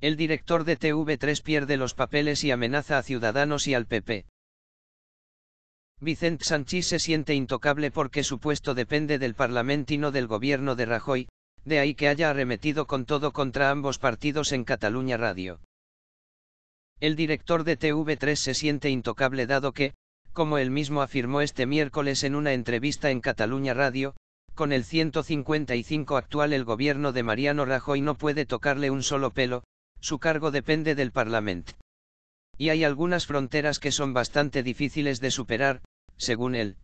El director de TV3 pierde los papeles y amenaza a Ciudadanos y al PP. Vicente Sanchis se siente intocable porque su puesto depende del Parlamento y no del gobierno de Rajoy, de ahí que haya arremetido con todo contra ambos partidos en Cataluña Radio. El director de TV3 se siente intocable dado que, como él mismo afirmó este miércoles en una entrevista en Cataluña Radio, con el 155 actual el gobierno de Mariano Rajoy no puede tocarle un solo pelo, su cargo depende del Parlamento. Y hay algunas fronteras que son bastante difíciles de superar, según él.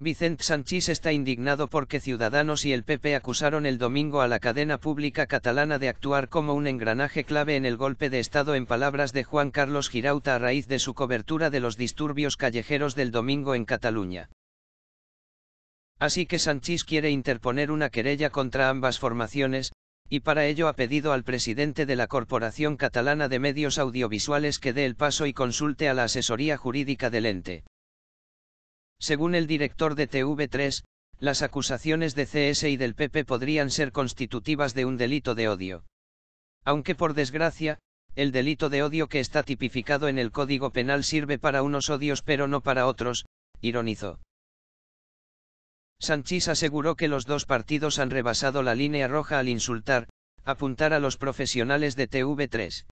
Vicent Sanchís está indignado porque Ciudadanos y el PP acusaron el domingo a la cadena pública catalana de actuar como un engranaje clave en el golpe de Estado en palabras de Juan Carlos Girauta a raíz de su cobertura de los disturbios callejeros del domingo en Cataluña. Así que Sanchís quiere interponer una querella contra ambas formaciones, y para ello ha pedido al presidente de la Corporación Catalana de Medios Audiovisuales que dé el paso y consulte a la asesoría jurídica del ente. Según el director de TV3, las acusaciones de CS y del PP podrían ser constitutivas de un delito de odio. Aunque por desgracia, el delito de odio que está tipificado en el Código Penal sirve para unos odios pero no para otros, ironizó. Sanchis aseguró que los dos partidos han rebasado la línea roja al insultar, apuntar a los profesionales de TV3